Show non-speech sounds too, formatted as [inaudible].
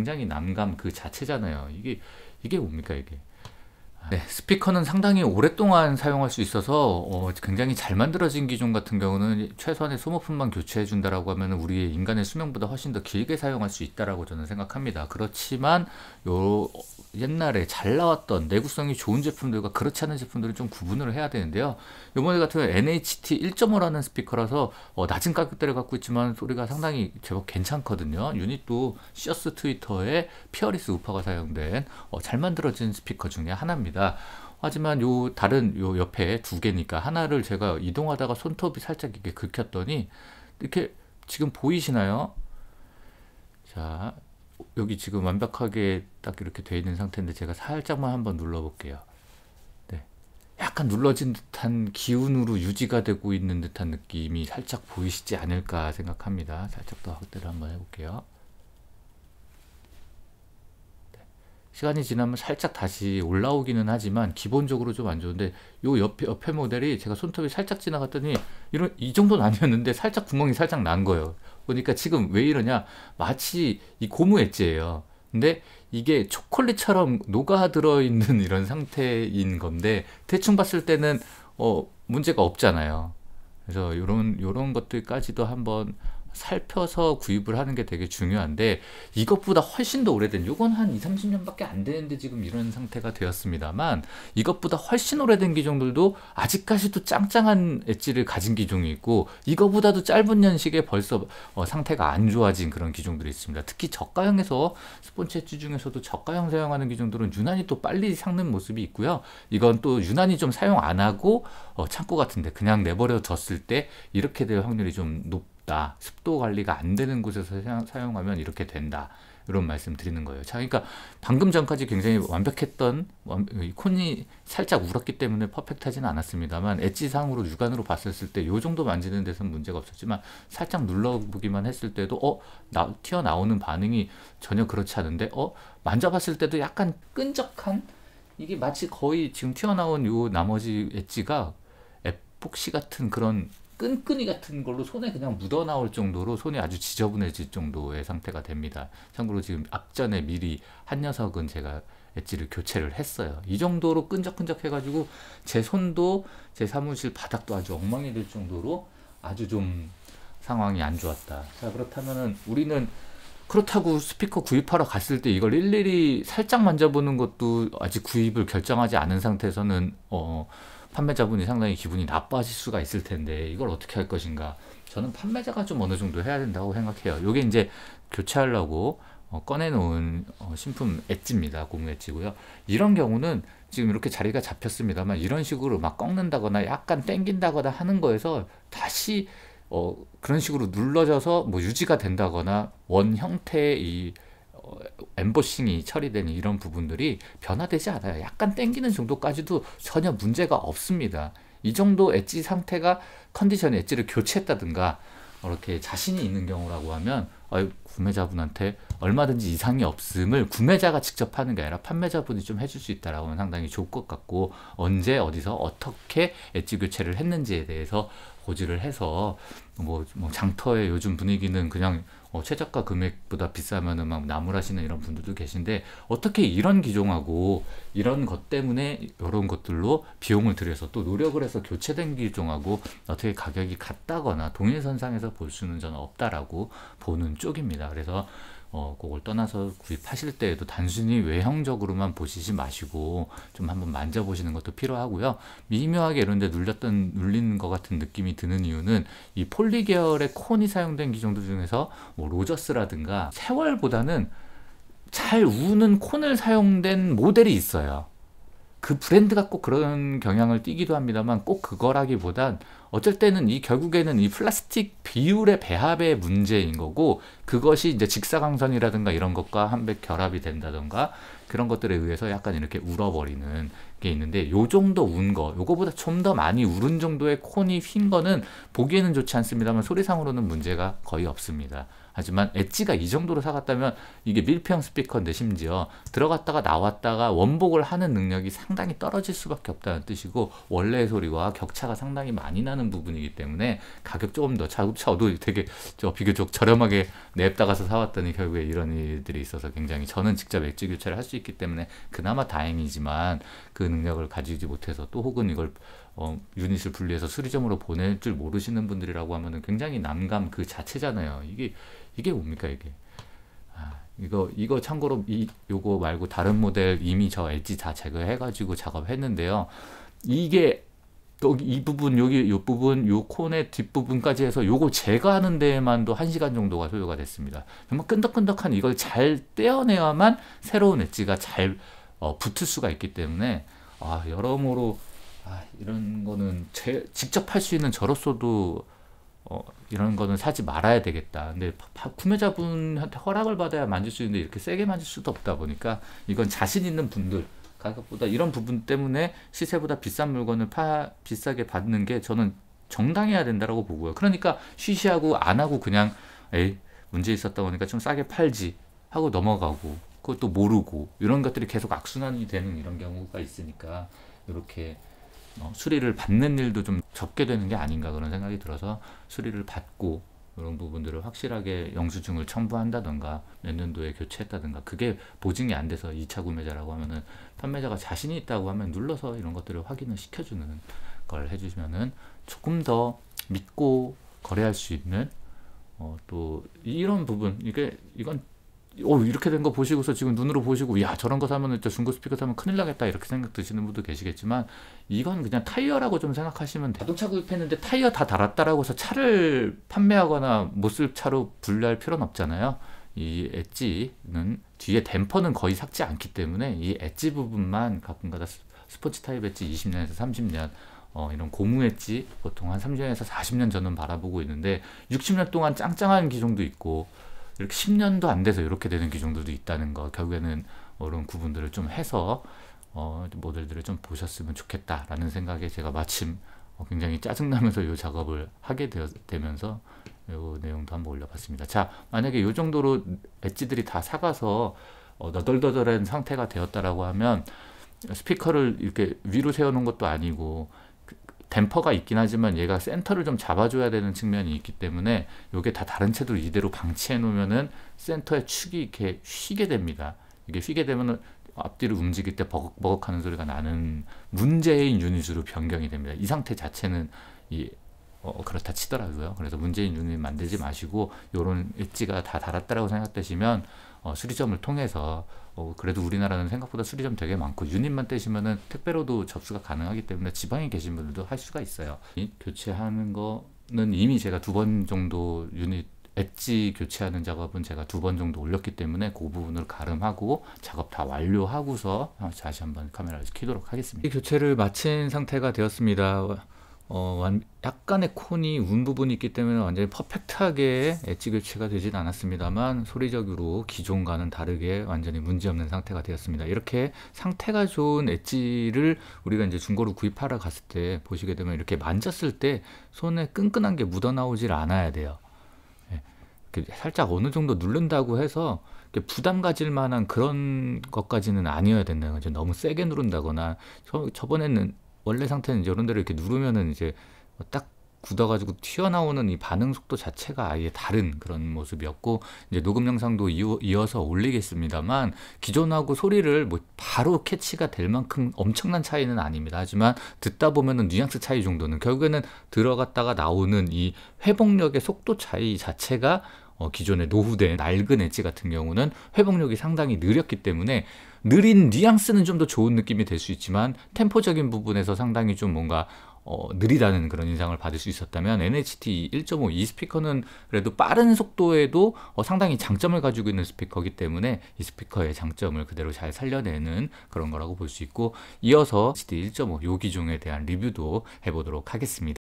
굉장히 난감 그 자체잖아요. 이게 이게 뭡니까 이게? 아, 네, 스피커는 상당히 오랫동안 사용할 수 있어서 어, 굉장히 잘 만들어진 기종 같은 경우는 최소한의 소모품만 교체해 준다라고 하면 우리 인간의 수명보다 훨씬 더 길게 사용할 수 있다라고 저는 생각합니다. 그렇지만 요 옛날에 잘 나왔던 내구성이 좋은 제품들과 그렇지 않은 제품들을 좀 구분을 해야 되는데요. 이번에 같은 NHT 1.5라는 스피커라서 어, 낮은 가격대를 갖고 있지만 소리가 상당히 제법 괜찮거든요. 유닛도 시어스 트위터의 피어리스 우파가 사용된 어, 잘 만들어진 스피커 중에 하나입니다. 하지만 요 다른 요 옆에 두 개니까 하나를 제가 이동하다가 손톱이 살짝 이렇게 긁혔더니 이렇게 지금 보이시나요? 자, 여기 지금 완벽하게 딱 이렇게 돼 있는 상태인데 제가 살짝만 한번 눌러볼게요. 네. 약간 눌러진 듯한 기운으로 유지가 되고 있는 듯한 느낌이 살짝 보이시지 않을까 생각합니다. 살짝 더 확대를 한번 해볼게요. 시간이 지나면 살짝 다시 올라오기는 하지만 기본적으로 좀 안 좋은데 요 옆에 옆에 모델이 제가 손톱이 살짝 지나갔더니 이런 이 정도는 아니었는데 살짝 구멍이 살짝 난 거예요. 그러니까 지금 왜 이러냐 마치 이 고무 엣지예요. 근데 이게 초콜릿처럼 녹아 들어 있는 [laughs] 이런 상태인 건데 대충 봤을 때는 어 문제가 없잖아요. 그래서 요런 요런 것들까지도 한번 살펴서 구입을 하는 게 되게 중요한데 이것보다 훨씬 더 오래된 요건 한 2, 30년밖에 안 되는데 지금 이런 상태가 되었습니다만 이것보다 훨씬 오래된 기종들도 아직까지도 짱짱한 엣지를 가진 기종이 있고 이거보다도 짧은 연식에 벌써 어, 상태가 안 좋아진 그런 기종들이 있습니다. 특히 저가형에서 스폰치 엣지 중에서도 저가형 사용하는 기종들은 유난히 또 빨리 삭는 모습이 있고요. 이건 또 유난히 좀 사용 안 하고 어, 창고 같은데 그냥 내버려뒀을 때 이렇게 될 확률이 좀 높, 없다. 습도 관리가 안 되는 곳에서 사용, 하면 이렇게 된다. 이런 말씀 드리는 거예요. 자, 그러니까 방금 전까지 굉장히 완벽했던 콘이 살짝 울었기 때문에 퍼펙트하지는 않았습니다만 엣지상으로 육안으로 봤을때 이 정도 만지는 데서는 문제가 없었지만 살짝 눌러보기만 했을 때도 어? 나, 튀어나오는 반응이 전혀 그렇지 않은데 어? 만져봤을 때도 약간 끈적한 이게 마치 거의 지금 튀어나온 요 나머지 엣지가 폭시 같은 그런 끈끈이 같은 걸로 손에 그냥 묻어 나올 정도로 손이 아주 지저분해질 정도의 상태가 됩니다. 참고로 지금 앞전에 미리 한 녀석은 제가 엣지를 교체를 했어요. 이 정도로 끈적끈적 해가지고 제 손도 제 사무실 바닥도 아주 엉망이 될 정도로 아주 좀 상황이 안 좋았다. 자 그렇다면은 우리는 그렇다고 스피커 구입하러 갔을 때 이걸 일일이 살짝 만져보는 것도 아직 구입을 결정하지 않은 상태에서는 어 판매자분이 상당히 기분이 나빠질 수가 있을 텐데 이걸 어떻게 할 것인가 저는 판매자가 좀 어느 정도 해야 된다고 생각해요 요게 이제 교체하려고 어, 꺼내놓은 어, 신품 엣지입니다 고무 엣지고요 이런 경우는 지금 이렇게 자리가 잡혔습니다만 이런 식으로 막 꺾는다거나 약간 땡긴다거나 하는 거에서 다시 어, 그런 식으로 눌러져서 뭐 유지가 된다거나 원 형태의 이 엠보싱이 처리되는 이런 부분들이 변화되지 않아요. 약간 땡기는 정도까지도 전혀 문제가 없습니다. 이 정도 엣지 상태가 컨디션 엣지를 교체했다든가 이렇게 자신이 있는 경우라고 하면 구매자분한테 얼마든지 이상이 없음을 구매자가 직접 하는 게 아니라 판매자분이 좀 해줄 수 있다라고는 상당히 좋을 것 같고 언제 어디서 어떻게 엣지 교체를 했는지에 대해서 고지를 해서 뭐, 뭐 장터의 요즘 분위기는 그냥 어, 최저가 금액보다 비싸면은 막 나무라시는 이런 분들도 계신데 어떻게 이런 기종하고 이런 것 때문에 이런 것들로 비용을 들여서 또 노력을 해서 교체된 기종하고 어떻게 가격이 같다거나 동일선상에서 볼 수는 저는 없다라고 보는 쪽입니다. 그래서 어, 그걸 떠나서 구입하실 때에도 단순히 외형적으로만 보시지 마시고 좀 한번 만져보시는 것도 필요하고요. 미묘하게 이런데 눌렸던 눌린 것 같은 느낌이 드는 이유는 이 폴리 계열의 콘이 사용된 기종들 중에서 뭐 로저스라든가 세월보다는 잘 우는 콘을 사용된 모델이 있어요. 그 브랜드가 꼭 그런 경향을 띠기도 합니다만 꼭 그거라기보단 어쩔 때는 이 결국에는 이 플라스틱 비율의 배합의 문제인 거고 그것이 이제 직사광선이라든가 이런 것과 한백 결합이 된다든가 그런 것들에 의해서 약간 이렇게 울어버리는 게 있는데 요 정도 운 거, 요거보다 좀 더 많이 우른 정도의 콘이 휜 거는 보기에는 좋지 않습니다만 소리상으로는 문제가 거의 없습니다. 하지만 엣지가 이 정도로 사갔다면 이게 밀평 스피커인데 심지어 들어갔다가 나왔다가 원복을 하는 능력이 상당히 떨어질 수밖에 없다는 뜻이고 원래의 소리와 격차가 상당히 많이 나는 부분이기 때문에 가격 조금 더차도 되게 저 비교적 저렴하게 냅다가서 사왔더니 결국에 이런 일들이 있어서 굉장히 저는 직접 엣지 교체를 할 수 있기 때문에 그나마 다행이지만 그 능력을 가지지 못해서 또 혹은 이걸 어, 유닛을 분리해서 수리점으로 보낼 줄 모르시는 분들이라고 하면은 굉장히 난감 그 자체잖아요. 이게 이게 뭡니까 이게? 아, 이거 이거 참고로 이 요거 말고 다른 모델 이미 저 엣지 다 제거해가지고 작업했는데요. 이게 또 이 부분 여기 요 부분 요 콘의 뒷부분까지 해서 요거 제거 하는 데에만도 1시간 정도가 소요가 됐습니다. 정말 끈덕끈덕한 이걸 잘 떼어내야만 새로운 엣지가 잘 어, 붙을 수가 있기 때문에 아 여러모로 아, 이런 거는 제, 직접 할 수 있는 저로서도 어, 이런 거는 사지 말아야 되겠다. 근데 구매자분한테 허락을 받아야 만질 수 있는데 이렇게 세게 만질 수도 없다 보니까 이건 자신 있는 분들 가격보다 이런 부분 때문에 시세보다 비싼 물건을 파, 비싸게 받는 게 저는 정당해야 된다라고 보고요. 그러니까 쉬쉬하고 안 하고 그냥 에이 문제 있었다 보니까 좀 싸게 팔지 하고 넘어가고 그것도 모르고 이런 것들이 계속 악순환이 되는 이런 경우가 있으니까 이렇게 어, 수리를 받는 일도 좀 적게 되는 게 아닌가 그런 생각이 들어서 수리를 받고 이런 부분들을 확실하게 영수증을 첨부한다던가 몇 년도에 교체했다던가 그게 보증이 안 돼서 2차 구매자라고 하면은 판매자가 자신이 있다고 하면 눌러서 이런 것들을 확인을 시켜주는 걸 해주시면은 조금 더 믿고 거래할 수 있는 어, 또 이런 부분 이게 이건 오 이렇게 된 거 보시고서 지금 눈으로 보시고 야 저런 거 사면 진짜 중고 스피커 사면 큰일 나겠다 이렇게 생각 드시는 분도 계시겠지만 이건 그냥 타이어라고 좀 생각하시면 돼요. 자동차 구입했는데 타이어 다 달았다라고 해서 차를 판매하거나 못 쓸 차로 분류할 필요는 없잖아요. 이 엣지는 뒤에 댐퍼는 거의 삭지 않기 때문에 이 엣지 부분만 가끔가다 스포츠 타입 엣지 20년에서 30년 어, 이런 고무 엣지 보통 한 30년에서 40년 저는 바라보고 있는데 60년 동안 짱짱한 기종도 있고 이렇게 10년도 안 돼서 이렇게 되는 기종들도 있다는 거 결국에는 이런 구분들을 좀 해서 어, 모델들을 좀 보셨으면 좋겠다라는 생각에 제가 마침 어, 굉장히 짜증나면서 이 작업을 하게 되어, 되면서 이 내용도 한번 올려봤습니다. 자, 만약에 이 정도로 엣지들이 다 사가서 어, 너덜너덜한 상태가 되었다라고 하면 스피커를 이렇게 위로 세워놓은 것도 아니고 댐퍼가 있긴 하지만 얘가 센터를 좀 잡아줘야 되는 측면이 있기 때문에 이게 다 다른 채도 이대로 방치해 놓으면은 센터의 축이 이렇게 휘게 됩니다. 이게 휘게 되면은 앞뒤로 움직일 때버걱버걱 하는 소리가 나는 문제인 유닛으로 변경이 됩니다. 이 상태 자체는 이 어, 그렇다 치더라고요. 그래서 문제인 유닛 만들지 마시고 요런 엣지가 다 달았다라고 생각되시면 어, 수리점을 통해서 어, 그래도 우리나라는 생각보다 수리점 되게 많고 유닛만 떼시면은 택배로도 접수가 가능하기 때문에 지방에 계신 분들도 할 수가 있어요. 이, 교체하는 거는 이미 제가 두 번 정도 유닛 엣지 교체하는 작업은 제가 두 번 정도 올렸기 때문에 그 부분을 가름하고 작업 다 완료하고서 다시 한번 카메라를 켜도록 하겠습니다. 교체를 마친 상태가 되었습니다. 어, 약간의 콘이 운 부분이 있기 때문에 완전히 퍼펙트하게 엣지 교체가 되진 않았습니다만 소리적으로 기존과는 다르게 완전히 문제없는 상태가 되었습니다. 이렇게 상태가 좋은 엣지를 우리가 이제 중고로 구입하러 갔을 때 보시게 되면 이렇게 만졌을 때 손에 끈끈한 게 묻어나오질 않아야 돼요. 예. 그 살짝 어느 정도 누른다고 해서 부담 가질 만한 그런 것까지는 아니어야 된다는 거죠. 너무 세게 누른다거나 저, 저번에는 원래 상태는 이런 데를 이렇게 누르면은 이제 딱 굳어가지고 튀어나오는 이 반응 속도 자체가 아예 다른 그런 모습이었고 이제 녹음 영상도 이어, 서 올리겠습니다만 기존하고 소리를 뭐 바로 캐치가 될 만큼 엄청난 차이는 아닙니다 하지만 듣다 보면은 뉘앙스 차이 정도는 결국에는 들어갔다가 나오는 이 회복력의 속도 차이 자체가 어, 기존의 노후된 낡은 엣지 같은 경우는 회복력이 상당히 느렸기 때문에 느린 뉘앙스는 좀 더 좋은 느낌이 될 수 있지만 템포적인 부분에서 상당히 좀 뭔가 어, 느리다는 그런 인상을 받을 수 있었다면 NHT 1.5 이 스피커는 그래도 빠른 속도에도 어, 상당히 장점을 가지고 있는 스피커이기 때문에 이 스피커의 장점을 그대로 잘 살려내는 그런 거라고 볼 수 있고 이어서 NHT 1.5요 기종에 대한 리뷰도 해보도록 하겠습니다.